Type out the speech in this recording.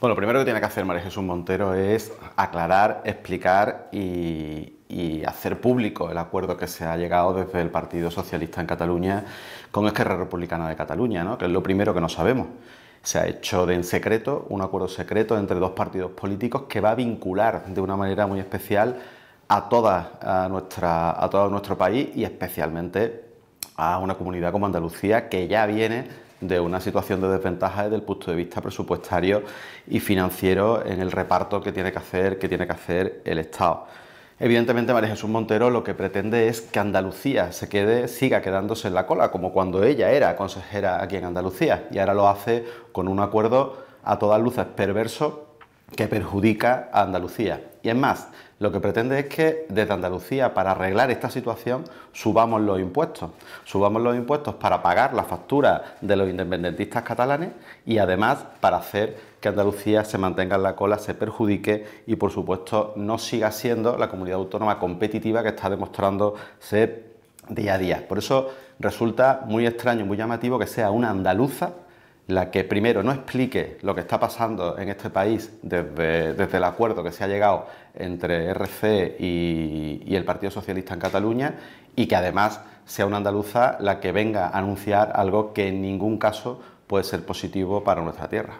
Bueno, lo primero que tiene que hacer María Jesús Montero es aclarar, explicar y, hacer público el acuerdo que se ha llegado desde el Partido Socialista en Cataluña con Esquerra Republicana de Cataluña, ¿no? que es lo primero que no sabemos. Se ha hecho de en secreto un acuerdo secreto entre dos partidos políticos que va a vincular de una manera muy especial a, toda, nuestra, a todo nuestro país y especialmente a una comunidad como Andalucía que ya viene de una situación de desventaja desde el punto de vista presupuestario y financiero en el reparto que tiene que hacer, que tiene que hacer el Estado. Evidentemente María Jesús Montero lo que pretende es que Andalucía se quede, siga quedándose en la cola, como cuando ella era consejera aquí en Andalucía, y ahora lo hace con un acuerdo a todas luces perverso que perjudica a Andalucía. Y es más, lo que pretende es que desde Andalucía, para arreglar esta situación, subamos los impuestos. Subamos los impuestos para pagar la factura de los independentistas catalanes y además para hacer que Andalucía se mantenga en la cola, se perjudique y, por supuesto, no siga siendo la comunidad autónoma competitiva que está demostrando ser día a día. Por eso resulta muy extraño, muy llamativo que sea una andaluza la que primero no explique lo que está pasando en este país desde, el acuerdo que se ha llegado entre RC y, y, el Partido Socialista en Cataluña y que además sea una andaluza la que venga a anunciar algo que en ningún caso puede ser positivo para nuestra tierra.